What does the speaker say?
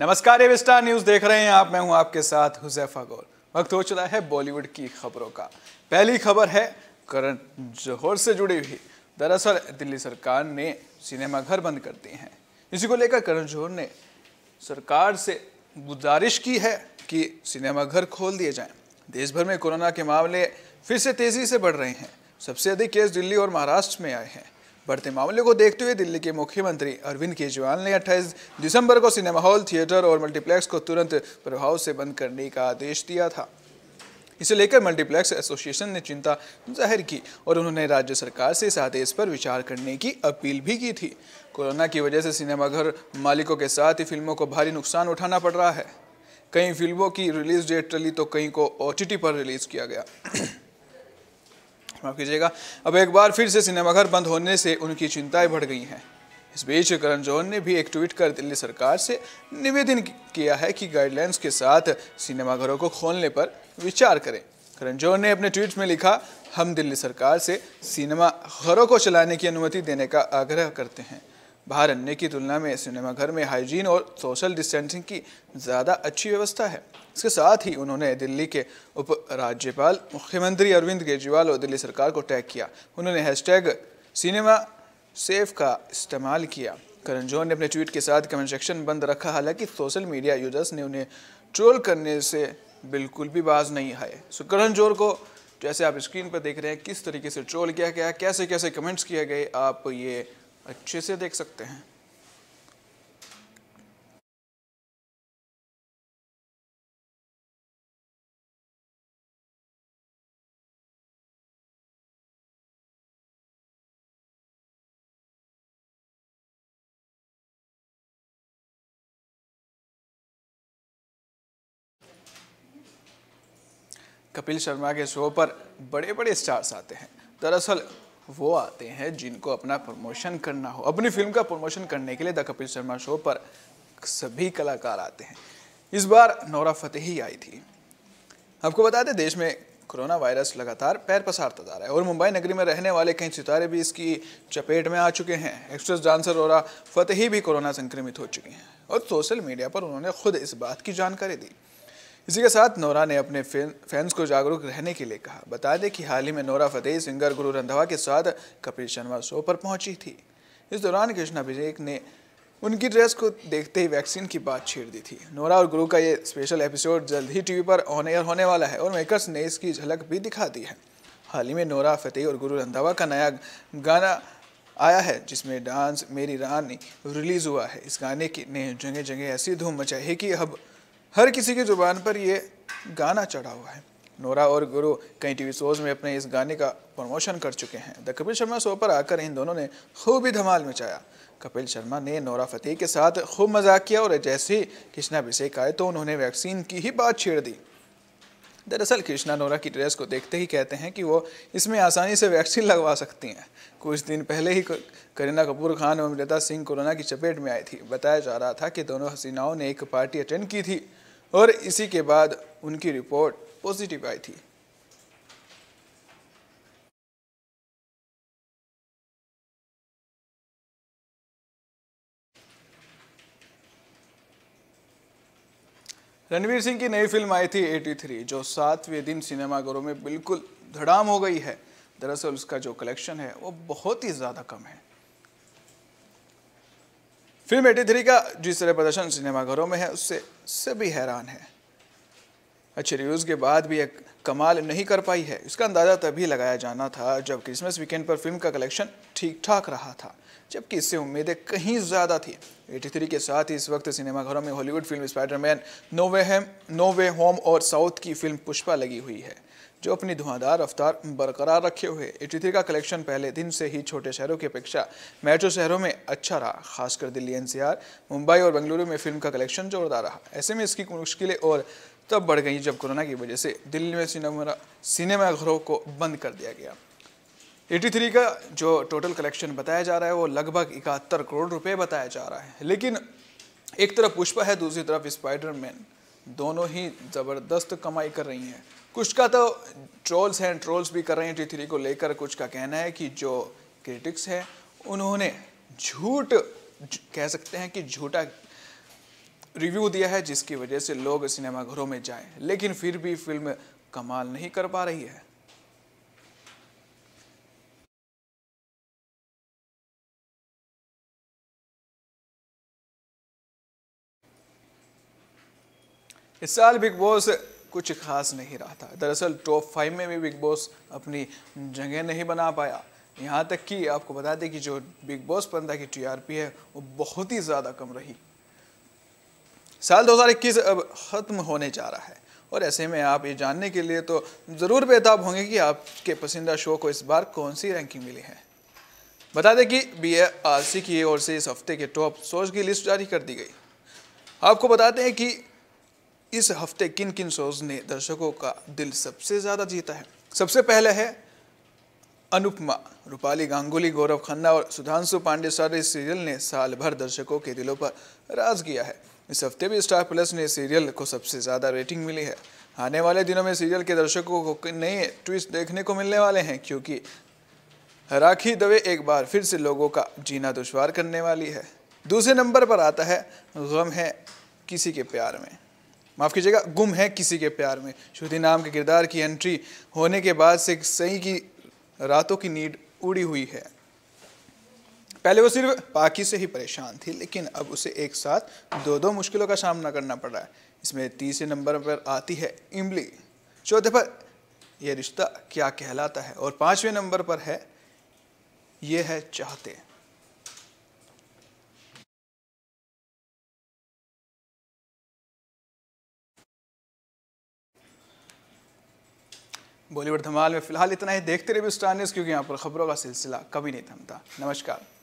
नमस्कार star news देख रहे हैं आप मैं हूं आपके साथ हुजैफा गौर वक्त हो चला है बॉलीवुड की खबरों का पहली खबर है करण जौहर से जुड़ी हुई दरअसल दिल्ली सरकार ने सिनेमाघर बंद कर दिए हैं इसी को लेकर करण जौहर ने सरकार से गुजारिश की है कि सिनेमाघर खोल दिए जाएं देश भर में कोरोना के मामले फिर से तेजी से बढ़ रहे हैं सबसे अधिक केस दिल्ली और महाराष्ट्र में आए हैं बढ़ते मामले को देखते हुए दिल्ली के मुख्यमंत्री अरविंद केजरीवाल ने 28 दिसंबर को सिनेमा हॉल थिएटर और मल्टीप्लेक्स को तुरंत प्रभाव से बंद करने का आदेश दिया था इसे लेकर मल्टीप्लेक्स एसोसिएशन ने चिंता जाहिर की और उन्होंने राज्य सरकार से इस आदेश पर विचार करने की अपील भी की थी कोरोना की वजह से सिनेमाघर मालिकों के साथ ही फिल्मों को भारी नुकसान उठाना पड़ रहा है कई फिल्मों की रिलीज डेट टली तो कई को ओ पर रिलीज किया गया माफ़ कीजिएगा अब एक बार फिर से सिनेमाघर बंद होने से उनकी चिंताएं बढ़ गई हैं इस बीच करण जौहर ने भी एक ट्वीट कर दिल्ली सरकार से निवेदन किया है कि गाइडलाइंस के साथ सिनेमाघरों को खोलने पर विचार करें करण जौहर ने अपने ट्वीट में लिखा हम दिल्ली सरकार से सिनेमाघरों को चलाने की अनुमति देने का आग्रह करते हैं बाहर अन्य की तुलना में सिनेमाघर में हाइजीन और सोशल डिस्टेंसिंग की ज़्यादा अच्छी व्यवस्था है इसके साथ ही उन्होंने दिल्ली के उप राज्यपाल मुख्यमंत्री अरविंद केजरीवाल और दिल्ली सरकार को टैग किया उन्होंने हैशटैग सिनेमा सेफ का इस्तेमाल किया करण जौहर ने अपने ट्वीट के साथ कमेंट सेक्शन बंद रखा हालांकि सोशल मीडिया यूजर्स ने उन्हें ट्रोल करने से बिल्कुल भी बाज नहीं आए सो करण जौहर को जैसे आप स्क्रीन पर देख रहे हैं किस तरीके से ट्रोल किया गया कैसे कैसे कमेंट्स किए गए आप ये अच्छे से देख सकते हैं कपिल शर्मा के शो पर बड़े बड़े स्टार्स आते हैं दरअसल वो आते हैं जिनको अपना प्रमोशन करना हो अपनी फिल्म का प्रमोशन करने के लिए द कपिल शर्मा शो पर सभी कलाकार आते हैं इस बार नौरा फतेही आई थी आपको बता दें देश में कोरोना वायरस लगातार पैर पसारता तो जा रहा है और मुंबई नगरी में रहने वाले कई सितारे भी इसकी चपेट में आ चुके हैं एक्ट्रेस डांसर और फतेही भी कोरोना संक्रमित हो चुके हैं और सोशल मीडिया पर उन्होंने खुद इस बात की जानकारी दी इसी के साथ नोरा ने अपने फैंस को जागरूक रहने के लिए कहा बता दें कि हाल ही में नोरा फतेह सिंगर गुरु रंधावा के साथ कपिल शर्मा शो पर पहुंची थी इस दौरान कृष्णा अभिषेक ने उनकी ड्रेस को देखते ही वैक्सीन की बात छेड़ दी थी नोरा और गुरु का ये स्पेशल एपिसोड जल्द ही टीवी पर ऑन एयर होने वाला है और मेकर्स ने इसकी झलक भी दिखा दी है हाल ही में नोरा फतेह और गुरु रंधावा का नया गाना आया है जिसमें डांस मेरी रानी रिलीज़ हुआ है इस गाने की ने जगह जगह ऐसी धूम मचाई है कि अब हर किसी की ज़ुबान पर ये गाना चढ़ा हुआ है नोरा और गुरु कई टीवी शोज में अपने इस गाने का प्रमोशन कर चुके हैं द कपिल शर्मा शो पर आकर इन दोनों ने खूब ही धमाल मचाया कपिल शर्मा ने नोरा फतेह के साथ खूब मजाक किया और जैसे ही कृष्णा अभिषेक आए तो उन्होंने वैक्सीन की ही बात छेड़ दी दरअसल कृष्णा नोरा की ड्रेस को देखते ही कहते हैं कि वो इसमें आसानी से वैक्सीन लगवा सकती हैं कुछ दिन पहले ही करीना कपूर खान और अमृता सिंह कोरोना की चपेट में आई थी बताया जा रहा था कि दोनों हसीनाओं ने एक पार्टी अटेंड की थी और इसी के बाद उनकी रिपोर्ट पॉजिटिव आई थी रणवीर सिंह की नई फिल्म आई थी 83 जो सातवें दिन सिनेमाघरों में बिल्कुल धड़ाम हो गई है दरअसल उसका जो कलेक्शन है वो बहुत ही ज़्यादा कम है फिल्म 83 का जिस तरह प्रदर्शन सिनेमाघरों में है उससे सभी हैरान है अच्छे रिव्यूज़ के बाद भी एक कमाल नहीं कर पाई है इसका अंदाज़ा तभी लगाया जाना था जब क्रिसमस वीकेंड पर फिल्म का कलेक्शन ठीक ठाक रहा था जबकि इससे उम्मीदें कहीं ज़्यादा थी 83 के साथ ही इस वक्त सिनेमाघरों में Hollywood film Spiderman no no way no way home और साउथ की फिल्म पुष्पा लगी हुई है जो अपनी धुआंधार रफ्तार बरकरार रखे हुए एटी का कलेक्शन पहले दिन से ही छोटे शहरों की अपेक्षा मेट्रो शहरों में अच्छा रहा खासकर दिल्ली एनसीआर मुंबई और बेंगलुरु में फिल्म का कलेक्शन जोरदार रहा ऐसे में इसकी मुश्किलें और तब बढ़ गई जब कोरोना की वजह से दिल्ली में सिनेमा सिनेमाघरों को बंद कर दिया गया 83 का जो टोटल कलेक्शन बताया जा रहा है वो लगभग इकहत्तर करोड़ रुपए बताया जा रहा है लेकिन एक तरफ पुष्पा है दूसरी तरफ स्पाइडरमैन दोनों ही ज़बरदस्त कमाई कर रही हैं कुछ का तो ट्रोल्स हैं ट्रोल्स भी कर रहे हैं टी थ्री को लेकर कुछ का कहना है कि जो क्रिटिक्स हैं उन्होंने झूठ कह सकते हैं कि झूठा रिव्यू दिया है जिसकी वजह से लोग सिनेमाघरों में जाएं लेकिन फिर भी फिल्म कमाल नहीं कर पा रही है इस साल बिग बॉस कुछ खास नहीं रहा था दरअसल टॉप फाइव में भी बिग बॉस अपनी जगह नहीं बना पाया यहाँ तक कि आपको बता दें कि जो बिग बॉस पंद्रह की टीआरपी है वो बहुत ही ज़्यादा कम रही साल 2021 अब ख़त्म होने जा रहा है और ऐसे में आप ये जानने के लिए तो ज़रूर बेताब होंगे कि आपके पसंदीदा शो को इस बार कौन सी रैंकिंग मिली है बता दें कि बी आर सी की ओर से इस हफ्ते के टॉप सोच की लिस्ट जारी कर दी गई आपको बताते हैं कि इस हफ्ते किन किन शोज ने दर्शकों का दिल सबसे ज़्यादा जीता है सबसे पहले है अनुपमा रूपाली गांगुली गौरव खन्ना और सुधांशु पांडे सारे सीरियल ने साल भर दर्शकों के दिलों पर राज किया है इस हफ्ते भी स्टार प्लस ने सीरियल को सबसे ज़्यादा रेटिंग मिली है आने वाले दिनों में सीरियल के दर्शकों को नए ट्विस्ट देखने को मिलने वाले हैं क्योंकि राखी दवे एक बार फिर से लोगों का जीना दुशवार करने वाली है दूसरे नंबर पर आता है गम है किसी के प्यार में माफ़ कीजिएगा गुम है किसी के प्यार में श्रुति नाम के किरदार की एंट्री होने के बाद से सही की रातों की नींद उड़ी हुई है पहले वो सिर्फ पाकि से ही परेशान थी लेकिन अब उसे एक साथ दो दो मुश्किलों का सामना करना पड़ रहा है इसमें तीसरे नंबर पर आती है इमली चौथे पर यह रिश्ता क्या कहलाता है और पांचवें नंबर पर है यह है चाहते बॉलीवुड धमाल में फिलहाल इतना ही देखते रहे भी स्टार न्यूज़ क्योंकि यहाँ पर खबरों का सिलसिला कभी नहीं थमता नमस्कार